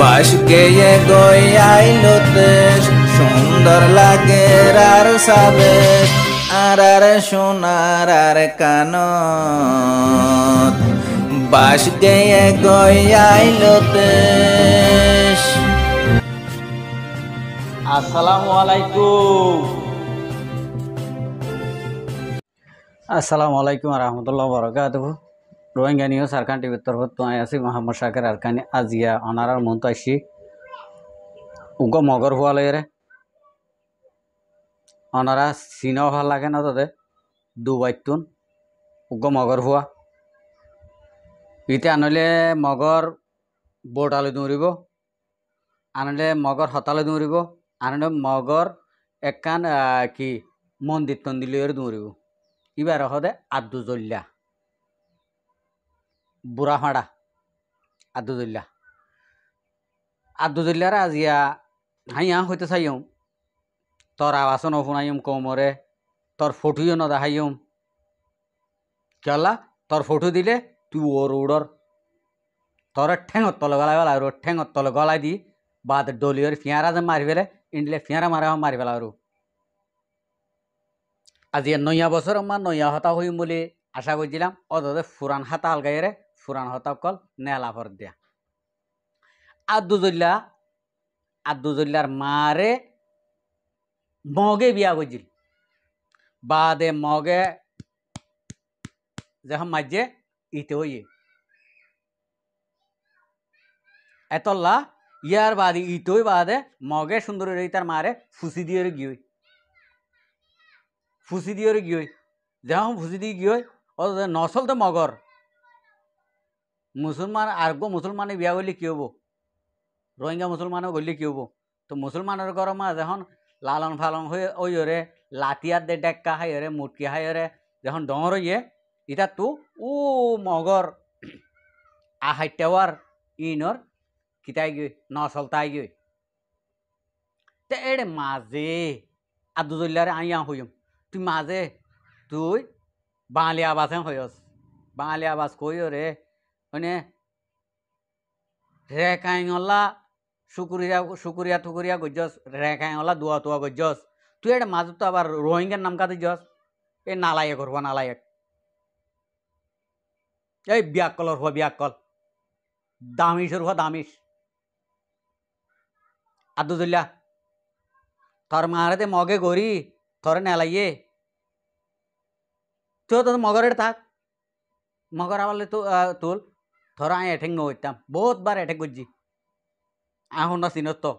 বাস গেয়ে গয়াই লোতেশ সুন্দর লাগে আর সাবে আর আর সোনার আর বাস গেয়ে গয়াই লোতেশ আসসালামু আলাইকুম আসসালামু আলাইকুম রহমতুল্লাহ বরকাত রোহিঙ্গা নিউজ আরকান টিভির তরফ তো আসি মোহাম্মদ সাকের আরকানি আজিয়া অনারার মন তো আসি উগ মগর হওয়া লয়রে অনারা সিনও ভাল লাগে না তোদের বাইতুন উগ মগর হওয়া ইতে আনলে মগর বোটালে দৌড়িব আনলে মগর হতালে দৌড়িব আনলে মগর একান কি মন্দির তন্দিলের দৌড়িব ইবার হদে আদু জল্লা বুড়াহাঁড়া আদুদুল্লা আদুদুল্লার আজিয়া হাইয়া হইতে চাইম তোর আবাসন শুনাইম কমরে তোর ফটুইও নদাহাইম কেলা তোর ফটো দিলে তুই ওর উড়র তোর ঠেঙত তল গলাই বেলা আর ঠেঙত তলে গলাই দি বাদ ডলিওর ফিয়ারা যে মারি ফেলে ইন্ডলে ফিয়ারা মারা মারি ফেলা আর আজি নয়া বছর আমার নইয়া হতা হইম বলে আশা করছিলাম অত ফুরান হাতা আলগাইরে ফুরান কল নেলা ভর দিয়া আদুজল্লা আদুজল্লার মারে মগে বিয়া গজিল বাদে মগে যখন মাঝে ইতে হইয়ে এতল্লা ইয়ার বাদে ইতই বাদে মগে সুন্দর তার মারে ফুসি দিয়ে গিয়ে ফুসি দিয়ে গিয়ে যখন ফুসি দিয়ে গিয়ে অত নসল তো মগর মুসলমান গো মুসলমানে বিয়া করলে কি হব রোহিঙ্গা মুসলমানও করলে কি হব তো মুসলমানের গরম মাছ এখন লালন ফালন হয়ে ওই ওরে লাতিয়ার দে ডেক্কা হাই ওরে মুটকি হাই ওরে যখন ডঙর ইয়ে এটা তো ও মগর আহাই টেওয়ার ইনর কিতাই গই নসলতাই গই তে এড়ে মাঝে আর দুজল্লারে আইয়া হইম তুই মাঝে তুই বাঙালি আবাসে হইস বাঙালি আবাস কই রে হয়নে রে কাইংলা শুকুরিয়া শুকুরিয়া থুকুরিয়া গজ্জস রে কাইংলা দুয়া তুয়া গজ্জস তুই এটা মাজত আবার রোহিঙ্গার নাম কাতে যস এ নালায়ক হরব নালায়ক এই বিয়াকল হরব কল দামিস হরব দামিস আদুদুল্লা থর মারাতে মগে গরি তোর নেলাইয়ে তো তোর মগরের থাক মগর আবার তুল ধর আমি এঠেং নইতাম বহুত এঠেং এঠে গুজি না চিনত তো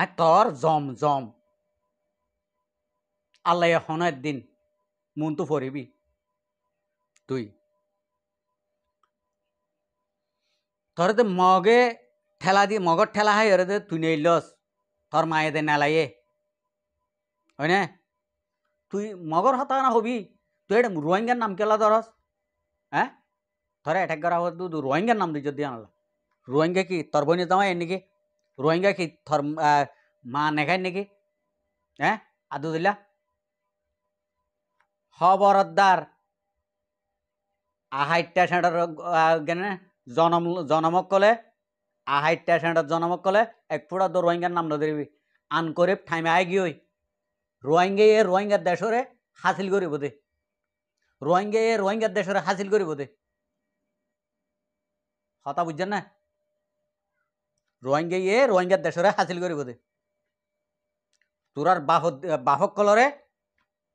আয় জম জম আল্লাহ এখন একদিন মন তো ফরিবি তুই তোর তো মগে ঠেলা দি মগর ঠেলা হয় ওরে তুই নেইলস তোর মায়ে দে নেলাইয়ে হয় না তুই মগর হতা না হবি তুই এটা রোহিঙ্গার নাম কেলা ধরস হ্যাঁ ಥರ ಅಟ್ಯಾಕ್ ಕರ ಹೋದ್ದು ರೋಹಿಂಗ್ಯ ನಮ್ದು ಜೊತೆ ಅನ್ನಲ್ಲ ರೋಹಿಂಗ್ಯಕ್ಕೆ ತರ್ಬೋನಿದ್ದಾವ ಎಣ್ಣಿಗೆ ರೋಹಿಂಗ್ಯಕ್ಕೆ ಥರ್ ಮಾ ನೆಗ ಎಣ್ಣಿಗೆ ಏ ಅದುದಿಲ್ಲ খবরদার আহাই সেন্টার গেনে জনম জনমক কলে আহাইটা সেন্টার জনমক কলে এক ফুটা দো রোহিঙ্গার নাম দিবি আন করে ঠাইমে আয় গিয়ে রোহিঙ্গে এ রোহিঙ্গার দেশরে হাসিল করিব দে রোহিঙ্গে এ রোহিঙ্গার দেশরে হাসিল করিব দে কথা বুঝছেন না রোহিঙ্গা ইয়ে রোহিঙ্গার দেশরে হাসিল করি বোধে তোরার বাহ বাহক কলরে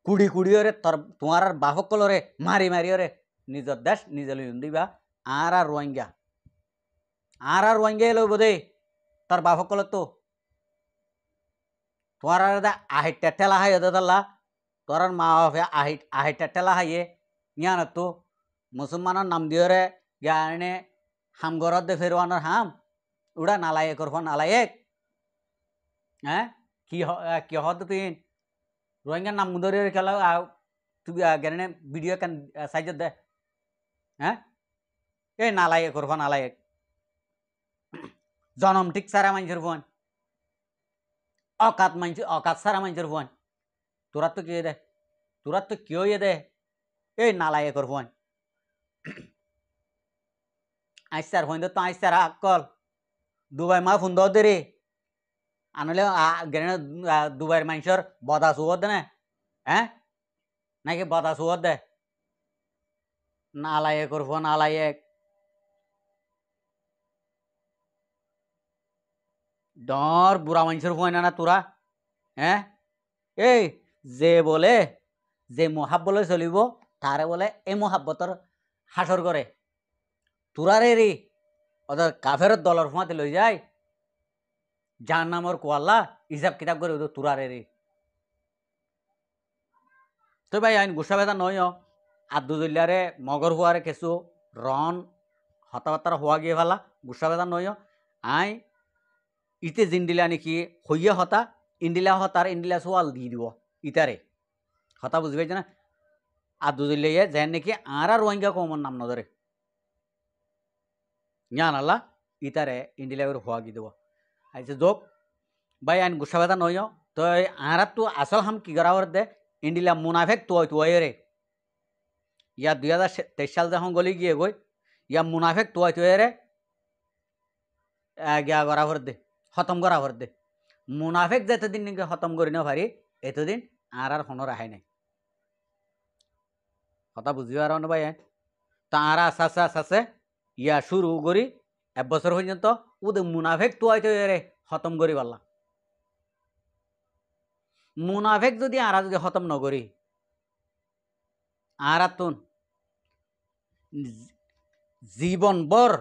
কুড়ি কুড়ি ওরে তোর তোমার বাহক কলরে মারি মারি ওরে নিজের দেশ নিজে লই দিবা আর আর রোহিঙ্গা আর আর রোহিঙ্গা এলো বোধে তোর বাহক কলর তো তোমার আহিটটা ঠেলা হাই দাদা তোর মা বাপে আহে আহিটটা ঠেলা হাইয়ে ইয়ান তো মুসলমানের নাম দিয়ে রে হাম গরত দে ফেরওয়ানোর হাম উড়া নালায়েকর ফোন নালায়েক হ্যাঁ কি কি হত তুই রোহিঙ্গার নাম মুদরের খেলা তুই গেনে ভিডিও কেন সাহায্য দে হ্যাঁ এ নালায়েকর ফোন নালায়েক জনম ঠিক সারা মানুষের ফোন অকাত মানুষ অকাত সারা মানুষের ফোন তোরা তো কে দে তোরা তো কেউ দে এই নালায়েকর ফোন আইসার হইন্দ তো আইসার আকল দুবাই মা ফুন্দ দেরি আনলে গেলে দুবাইয়ের মানুষের বদাস হুয়ার দে হ্যাঁ নাকি বদাস হুয়ার দে নালাই এক ওর ফোন এক ডর বুড়া মানুষের ফোন না তোরা হ্যাঁ এই যে বলে যে মহাব্বলে চলিব তারে বলে এই মহাব্বতর হাসর করে তুরারে রে ওদের কাফের দলর হুঁয়াতে লই যায় যার নামর কোয়াল্লা হিসাব কিতাব করে ওদের তুরারে রে তো ভাই আইন গুসা বেদা নয় আব্দুদুল্লারে মগর হুয়ারে কেসু রন হতাবার্তার হওয়া গিয়ে ভালা গুসা বেদা নয় আই ইতে জিন্দিলা নাকি হইয়া হতা ইন্দিলা হতার ইন্দিলা সোয়াল দিয়ে দিব ইতারে হতা বুঝবে না আব্দুদুল্লাইয়া যেন নাকি আর আর রোহিঙ্গা কমন নাম নজরে ഞാനല്ല ഇത്തരെ ഇന്ത്യയിലെ ഒരു ഹോഗിദുവ അയച്ച ജോക്ക് ബൈ ആൻ ഗുസ്സാവേദ നോയോ তো আরা তু আসল হাম কি গরাওর দে ইন্ডিলা মুনাফেক তু তু রে ইয়া দুই হাজার তেইশ সাল যখন গলি গিয়ে গই ইয়া মুনাফেক তু তু রে গিয়া গরাওর দে খতম গরাওর দে মুনাফেক যেতদিন নাকি খতম করি না ভারি এতদিন আর আর হনর আহে নাই কথা বুঝিও আর ভাই তা আর আশা আশা আশা ইয়া শুরু করি এক বছর পর্যন্ত ওদের মুনাফেক তো হয়তো রে হতম করি পারলাম মুনাফেক যদি আরা যদি হতম নগরি আরাতুন জীবন বর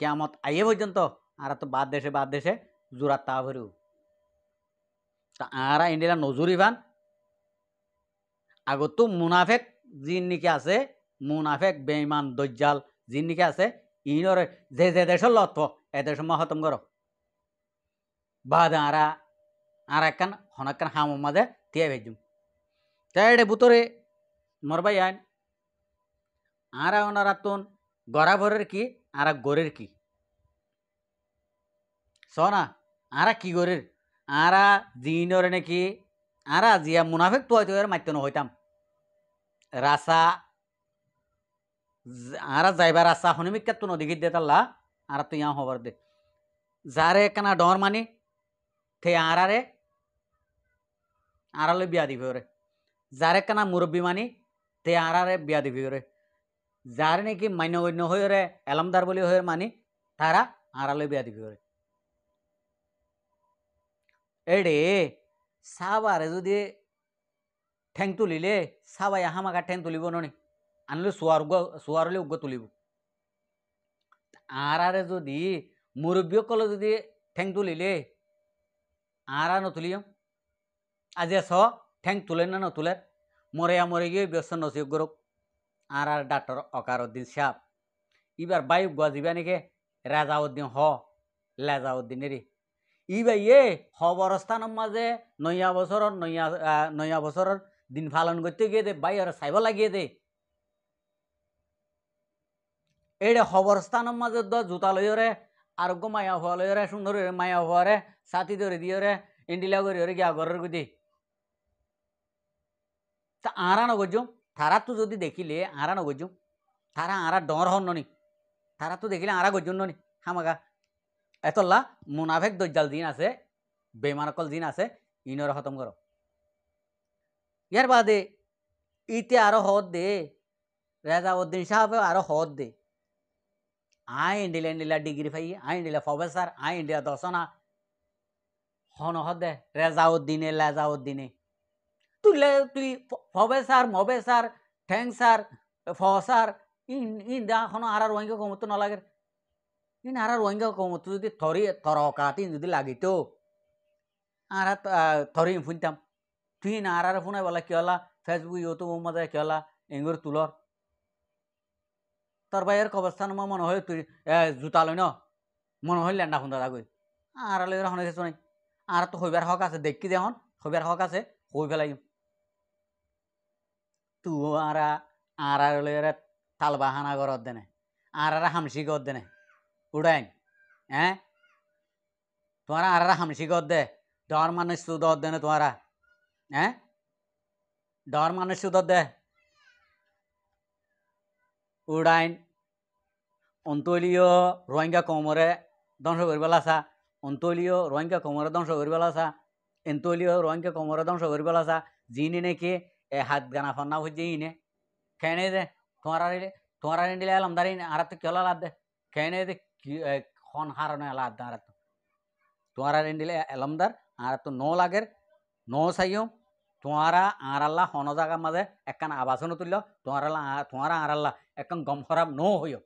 কেমত আইয়ে পর্যন্ত আরা তো বাদ দেশে বাদ দেশে জোড়া তা ভরু তা আরা ইন্ডিয়া নজুরি ভান আগতো মুনাফেক যিন নিকি আছে মুনাফেক বেঈমান দজ্জাল জিন্দিকে আছে ইনরে যে যে দেশের লত্ব এ দেশ মহতম করো বাদ আরা আর একখান হনাকান হাম মাঝে তিয়া ভেজুম তাইডে বুতরে মরবাই আইন আরা ওনারা তোন গড়া ভরের কি আরা গরের কি না আরা কি গরের আরা জিনরে নাকি আরা জিয়া মুনাফেক তো হয়তো মাইতে হইতাম রাসা আরা যাইবার আসা হনুমিক তো নদী দে তাল্লা আর তো ইয়া হবার দে যারে কেনা ডর মানি থে আরারে আরালে বিয়া দিবি ওরে যারে কেনা মুরব্বী মানি থে আরারে বিয়া দিবি ওরে যার নাকি মান্য গণ্য হয়ে ওরে এলামদার বলি হয়ে মানি তারা আরালে বিয়া দিবি ওরে এড়ে সাবারে যদি ঠেং তুলিলে সাবাই হামাকা ঠেং তুলিব ননি আনলে সোয়ার্গ সোয়ারলে উগ্র তুলিব আরারে যদি মুরব্বী কলে যদি ঠেং তুলিলে আরা নতুলিয়াম আজি আস ঠেং তুলে না নতুলে মরেয়া মরে গিয়ে ব্যস্ত নসিব গরক আর আর ডাক্তার অকার উদ্দিন সাপ ইবার বায়ু গজিবা নাকি রাজা উদ্দিন হ লেজা উদ্দিনেরই ইবাই এ হবরস্থানের মাঝে নয়া বছরের নয়া নয়া বছরের দিন পালন করতে গিয়ে দে বাইর সাইব লাগিয়ে দে এইটা হবরস্থানের মাঝে দ জোতা লইরে আরোগ্য মায়া হওয়া লইরে সুন্দর মায়া হওয়ারে ছাতি ধরে দিয়রে ইন্ডিলা করিয়রে গিয়া ঘরের গুদি তা আঁরা নগজ তারা তো যদি দেখিলে আঁরা নগজ তারা আঁরা ডর হন নি তারা তো দেখিলে আঁরা গজুন নি হামাগা এতল্লা মোনাভেক দজ্জাল দিন আছে বেমানকল দিন আছে ইনর খতম কর ইয়ার বাদে ইতে আরো হদ দে উদ্দিন সাহেব আরো হদ দে ಆಯಂಡಿಲ ಎಂಡಿಲ ಡಿಗ್ರಿ ಫೈ ಆಯಂಡಿಲ ಪ್ರೊಫೆಸರ್ ಆಯಂಡಿಲ ದರ್ಶನ হন হদে রেজাউদ্দিনে লেজাউদ্দিনে তুলে তুই ফবেসার মবেসার ঠ্যাংসার ফসার ইন ইন দাখন আর রোহিঙ্গা কমতো নলাগে ইন আর রোহিঙ্গা কমতো যদি থরি থরকাত ইন যদি লাগিত আর থরি ফুনতাম তুই না আর ফুনাই বলা কি হলা ফেসবুক ইউটিউব মধ্যে কি হলা এঙ্গুর তুলর তোর ভাইয়ের কবরস্থান মনে হয় তুই জুতা লই ন মনে হয় ল্যান্ডা খুন্দা দাগুই আর লই রহন কিছু নাই আর তো হইবার হক আছে দেখি দেহন হইবার হক আছে হই ফেলাই তু আর আর লই তাল বাহানা গরত দেনে আর আর হামসি গর দেনে উড়াইন হ্যাঁ তোমারা আর হামসি গর দে ডর মানুষ দর দেনে তোমারা হ্যাঁ ডর মানুষ দর দে উড়াইন অন্তলীয় রোহিঙ্গা কমরে ধ্বংস করবেলা আসা অন্তলীয় রোহিঙ্গা কমরে ধ্বংস করবেলা আসা এন্তলীয় রোহিঙ্গা কমরে ধ্বংস করবেলা আসা যিনি নাকি এ হাত গানা ফান্না হচ্ছে ইনে খেয়ে নেই দে তোমার তোমার নিলে এলাম দাঁড়িয়ে আর তো কেলা লাদ দে খেয়ে নেই দে খন হারানো লাদ দে আর তো তোমার নিলে এলামদার আর তো ন লাগের ন সাইম তোমারা আল্লাহ হন জাগার মাঝে একখান আবাসনও তুলল তোমার আর আল্লাহ একখান গম খরাব ন হইও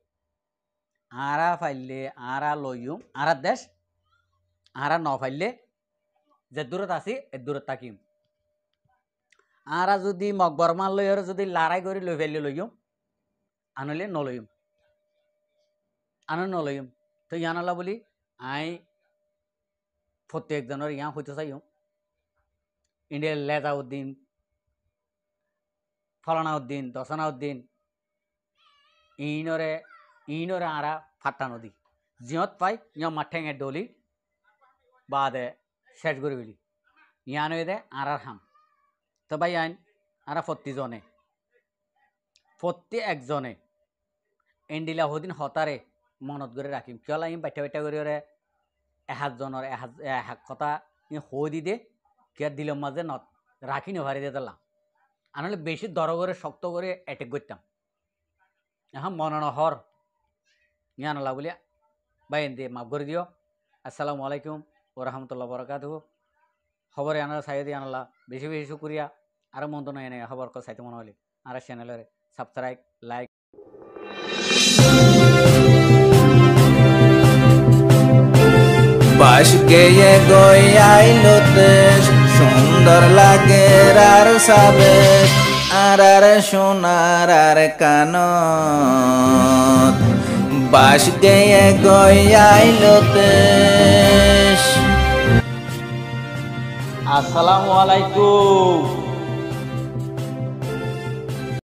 আরা ফাইলে আরা লইম আরা দেশ আরা ন ফাইলে যে দূরত আছি এ দূরত থাকিম আরা যদি মকবরমান লই যদি লারাই করে লই ফেললে লইম আনলে নলইম আন নলইম তো ইয়ানলা বলি আই প্রত্যেকজনের ইয়া হইতে চাইও ইন্ডিয়ার উদ্দিন ফলানাউদ্দিন উদ্দিন ইনরে ഈനൊരു ആറ ഫത്താനൊതി ജിയോത് പായ് ഞാൻ മറ്റേങ്ങ ഡോലി শেষ শেষগুড়ি গেলি ইয়ানো এদে আর আর হাম তো ভাই আইন আরা ফত্তি জনে ফত্তি একজনে এন্ডিলা হদিন হতারে মনত করে রাখিম কিয়লা ইম বাইটা বাইটা করে ওরে এহাজ জনের এহাজ এহাক কথা ই দি দে কে দিলম মাঝে নত রাখি নে ভারি দে দিলাম আনলে বেশি দর করে শক্ত করে অ্যাটেক করতাম এখন হর ஞான லாகுலியா দিয়ে মাফ করে দিও আসসালামু আলাইকুম ও রহমতুল্লাহ বরকাত খবরে আনারা সাইদি আনালা বেশি বেশি শুক্রিয়া আর মন্দ নয় এনে খবর সাইতে মনে হলি আর চ্যানেলের সাবস্ক্রাইব লাইক বাসকে গেয়ে গয়াইলো দেশ সুন্দর লাগে আর সাবে আর আর সোনার আর কানত বাস গেয়ে গয়াইলতে আসসালামু আলাইকুম